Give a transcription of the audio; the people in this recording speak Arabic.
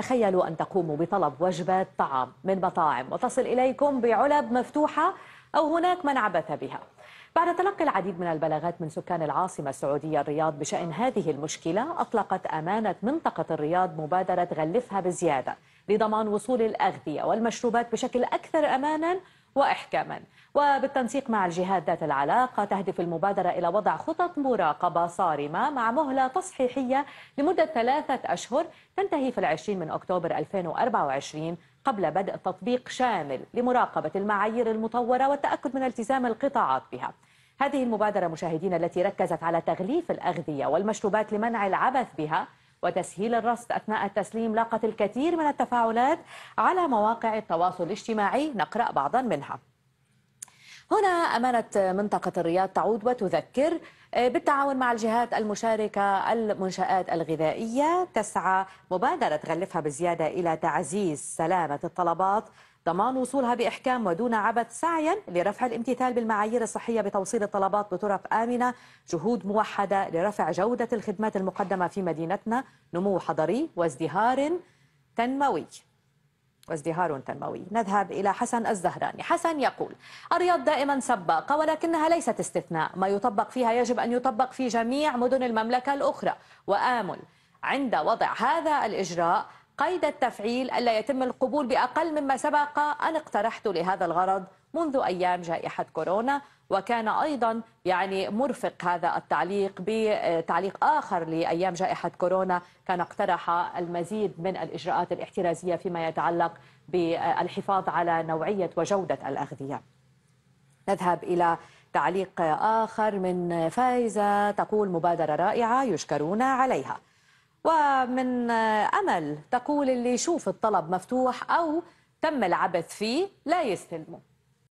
تخيلوا أن تقوموا بطلب وجبات طعام من مطاعم وتصل إليكم بعلب مفتوحة أو هناك من عبث بها بعد تلقي العديد من البلاغات من سكان العاصمة السعودية الرياض بشأن هذه المشكلة أطلقت أمانة منطقة الرياض مبادرة غلفها بزيادة لضمان وصول الأغذية والمشروبات بشكل أكثر أمانا وإحكاما وبالتنسيق مع الجهات ذات العلاقة تهدف المبادرة إلى وضع خطط مراقبة صارمة مع مهلة تصحيحية لمدة ثلاثة أشهر تنتهي في العشرين من أكتوبر 2024 قبل بدء تطبيق شامل لمراقبة المعايير المطورة والتأكد من التزام القطاعات بها هذه المبادرة مشاهدين التي ركزت على تغليف الأغذية والمشروبات لمنع العبث بها وتسهيل الرصد أثناء التسليم لاقت الكثير من التفاعلات على مواقع التواصل الاجتماعي نقرأ بعضا منها هنا أمانة منطقة الرياض تعود وتذكر آه، بالتعاون مع الجهات المشاركة المنشآت الغذائية تسعى مبادرة غلفها بزيادة إلى تعزيز سلامة الطلبات ضمان وصولها بإحكام ودون عبث سعيا لرفع الامتثال بالمعايير الصحية بتوصيل الطلبات بطرق آمنة جهود موحدة لرفع جودة الخدمات المقدمة في مدينتنا نمو حضري وازدهار تنموي وازدهار تنموي نذهب إلى حسن الزهراني حسن يقول الرياض دائما سباقة ولكنها ليست استثناء ما يطبق فيها يجب أن يطبق في جميع مدن المملكة الأخرى وآمل عند وضع هذا الإجراء قيد التفعيل ألا يتم القبول بأقل مما سبق أن اقترحت لهذا الغرض منذ أيام جائحة كورونا وكان أيضا يعني مرفق هذا التعليق بتعليق آخر لأيام جائحة كورونا كان اقترح المزيد من الإجراءات الاحترازية فيما يتعلق بالحفاظ على نوعية وجودة الأغذية نذهب إلى تعليق آخر من فايزة تقول مبادرة رائعة يشكرون عليها ومن أمل تقول اللي يشوف الطلب مفتوح أو تم العبث فيه لا يستلمه